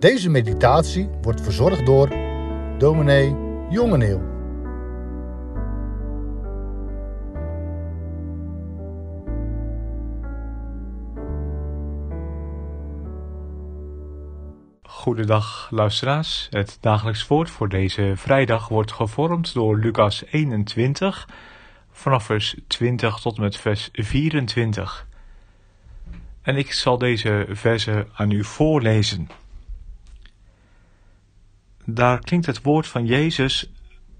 Deze meditatie wordt verzorgd door dominee Jongeneel. Goedendag luisteraars. Het dagelijks woord voor deze vrijdag wordt gevormd door Lucas 21 vanaf vers 20 tot en met vers 24. En ik zal deze verse aan u voorlezen daar klinkt het woord van Jezus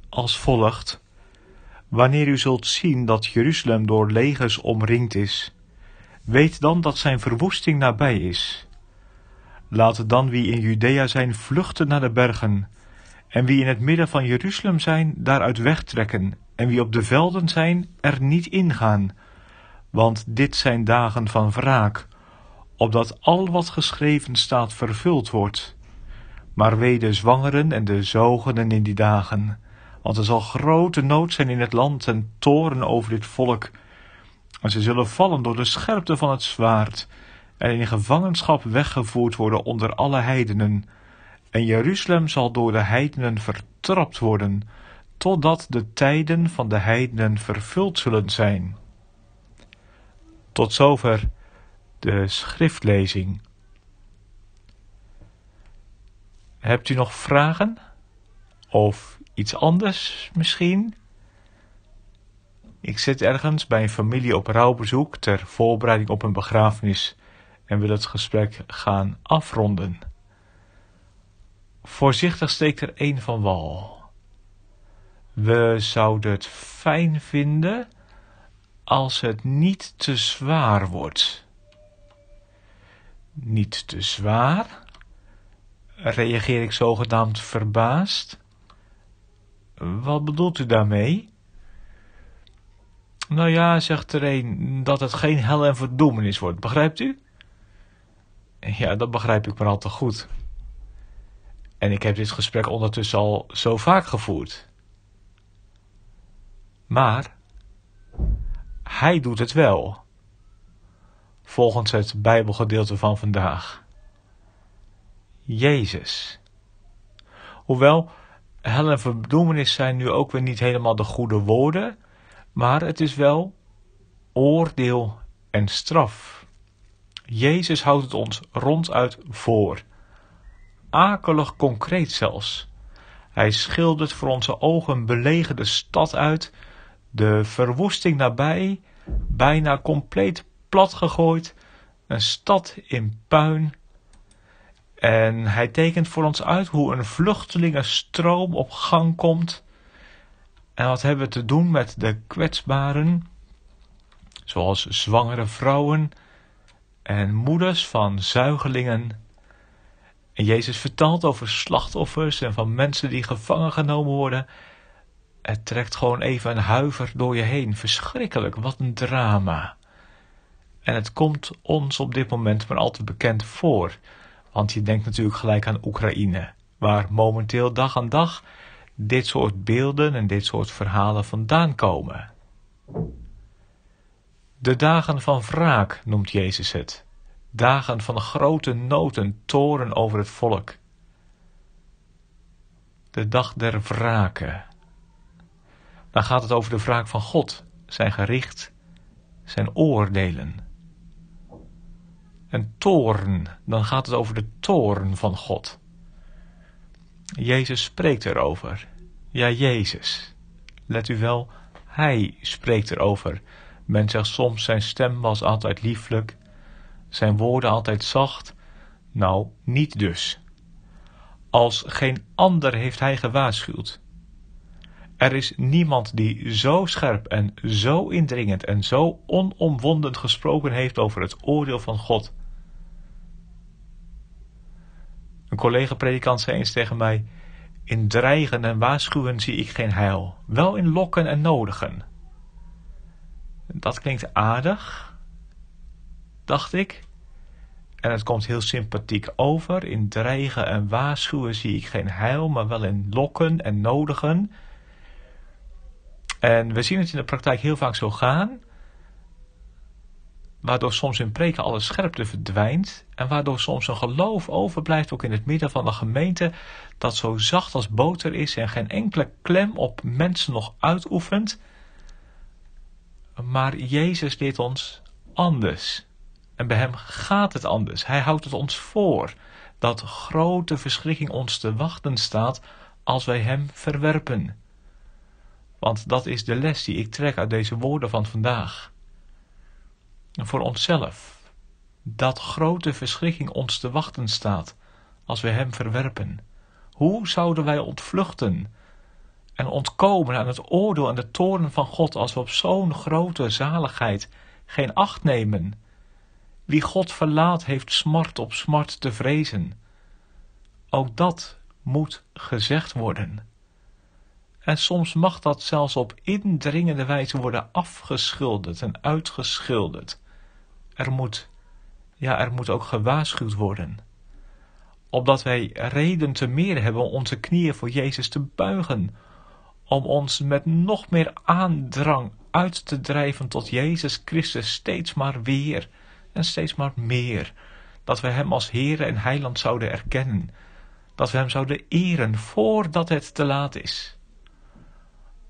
als volgt: Wanneer u zult zien dat Jeruzalem door legers omringd is, weet dan dat zijn verwoesting nabij is. Laat dan wie in Judea zijn vluchten naar de bergen, en wie in het midden van Jeruzalem zijn, daaruit wegtrekken, en wie op de velden zijn, er niet ingaan. Want dit zijn dagen van wraak, opdat al wat geschreven staat vervuld wordt. Maar wee de zwangeren en de zogenen in die dagen, want er zal grote nood zijn in het land en toren over dit volk. En ze zullen vallen door de scherpte van het zwaard en in gevangenschap weggevoerd worden onder alle heidenen. En Jeruzalem zal door de heidenen vertrapt worden, totdat de tijden van de heidenen vervuld zullen zijn. Tot zover de schriftlezing. Hebt u nog vragen? Of iets anders misschien? Ik zit ergens bij een familie op rouwbezoek ter voorbereiding op een begrafenis en wil het gesprek gaan afronden. Voorzichtig steekt er één van wal. We zouden het fijn vinden als het niet te zwaar wordt. Niet te zwaar? reageer ik zogenaamd verbaasd. Wat bedoelt u daarmee? Nou ja, zegt er een, dat het geen hel en verdoemenis wordt, begrijpt u? Ja, dat begrijp ik maar al te goed. En ik heb dit gesprek ondertussen al zo vaak gevoerd. Maar hij doet het wel. Volgens het Bijbelgedeelte van vandaag. Jezus. Hoewel hel en verdoemenis zijn nu ook weer niet helemaal de goede woorden, maar het is wel oordeel en straf. Jezus houdt het ons ronduit voor. Akelig concreet zelfs. Hij schildert voor onze ogen belegerde stad uit, de verwoesting nabij, bijna compleet platgegooid, een stad in puin, en hij tekent voor ons uit hoe een vluchtelingenstroom op gang komt. En wat hebben we te doen met de kwetsbaren, zoals zwangere vrouwen en moeders van zuigelingen. En Jezus vertelt over slachtoffers en van mensen die gevangen genomen worden. Het trekt gewoon even een huiver door je heen. Verschrikkelijk, wat een drama. En het komt ons op dit moment maar al te bekend voor. Want je denkt natuurlijk gelijk aan Oekraïne, waar momenteel dag aan dag dit soort beelden en dit soort verhalen vandaan komen. De dagen van wraak noemt Jezus het. Dagen van grote noten, toren over het volk. De dag der wraken. Dan gaat het over de wraak van God, zijn gericht, zijn oordelen en toorn. Dan gaat het over de toorn van God. Jezus spreekt erover. Ja, Jezus. Let u wel, Hij spreekt erover. Men zegt soms zijn stem was altijd lieflijk, zijn woorden altijd zacht. Nou, niet dus. Als geen ander heeft Hij gewaarschuwd. Er is niemand die zo scherp en zo indringend en zo onomwonden gesproken heeft over het oordeel van God Een collega-predikant zei eens tegen mij: In dreigen en waarschuwen zie ik geen heil, wel in lokken en nodigen. Dat klinkt aardig, dacht ik. En het komt heel sympathiek over. In dreigen en waarschuwen zie ik geen heil, maar wel in lokken en nodigen. En we zien het in de praktijk heel vaak zo gaan waardoor soms in preken alle scherpte verdwijnt en waardoor soms een geloof overblijft, ook in het midden van de gemeente, dat zo zacht als boter is en geen enkele klem op mensen nog uitoefent. Maar Jezus leert ons anders. En bij Hem gaat het anders. Hij houdt het ons voor dat grote verschrikking ons te wachten staat als wij Hem verwerpen. Want dat is de les die ik trek uit deze woorden van vandaag voor onszelf, dat grote verschrikking ons te wachten staat als we Hem verwerpen. Hoe zouden wij ontvluchten en ontkomen aan het oordeel en de toren van God als we op zo'n grote zaligheid geen acht nemen? Wie God verlaat heeft smart op smart te vrezen. Ook dat moet gezegd worden. En soms mag dat zelfs op indringende wijze worden afgeschilderd en uitgeschilderd. Er moet, ja, er moet ook gewaarschuwd worden. Opdat wij reden te meer hebben onze knieën voor Jezus te buigen, om ons met nog meer aandrang uit te drijven tot Jezus Christus steeds maar weer en steeds maar meer. Dat we Hem als Heer en Heiland zouden erkennen. Dat we Hem zouden eren voordat het te laat is.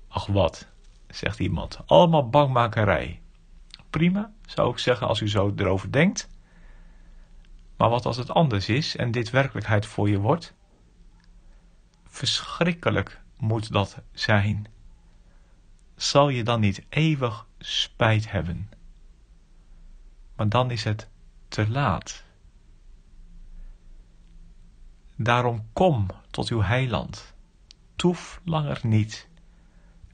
Ach wat, zegt iemand, allemaal bangmakerij prima, zou ik zeggen, als u zo erover denkt. Maar wat als het anders is en dit werkelijkheid voor je wordt? Verschrikkelijk moet dat zijn. Zal je dan niet eeuwig spijt hebben? Maar dan is het te laat. Daarom kom tot uw heiland, toef langer niet,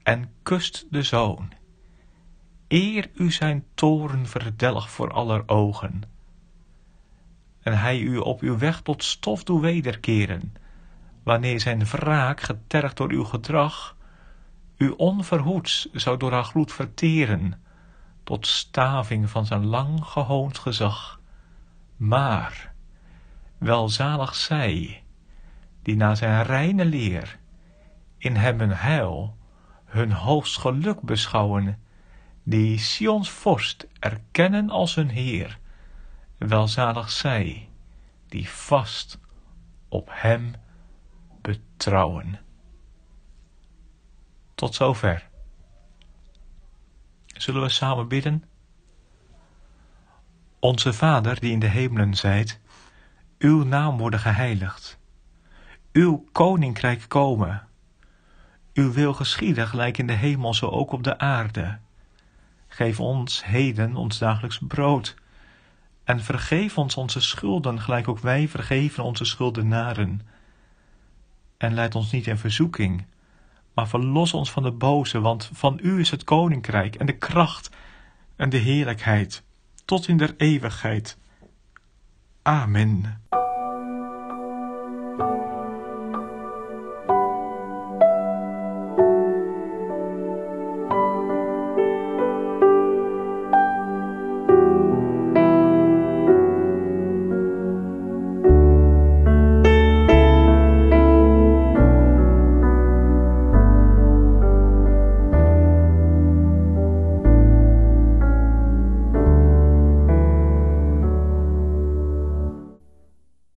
en kust de zoon eer u zijn toren verdelg voor aller ogen. En hij u op uw weg tot stof doe wederkeren, wanneer zijn wraak, getergd door uw gedrag, u onverhoeds zou door haar gloed verteren, tot staving van zijn lang gehoond gezag. Maar, welzalig zij, die na zijn reine leer in hem heil, hun hoogst geluk beschouwen die Sions vorst erkennen als hun Heer. Welzalig zij die vast op Hem betrouwen. Tot zover. Zullen we samen bidden? Onze Vader die in de hemelen zijt, uw naam worden geheiligd, uw koninkrijk komen, uw wil geschieden gelijk in de hemel zo ook op de aarde. Geef ons heden ons dagelijks brood. En vergeef ons onze schulden, gelijk ook wij vergeven onze schuldenaren. En leid ons niet in verzoeking, maar verlos ons van de boze, want van u is het koninkrijk en de kracht en de heerlijkheid, tot in der eeuwigheid. Amen.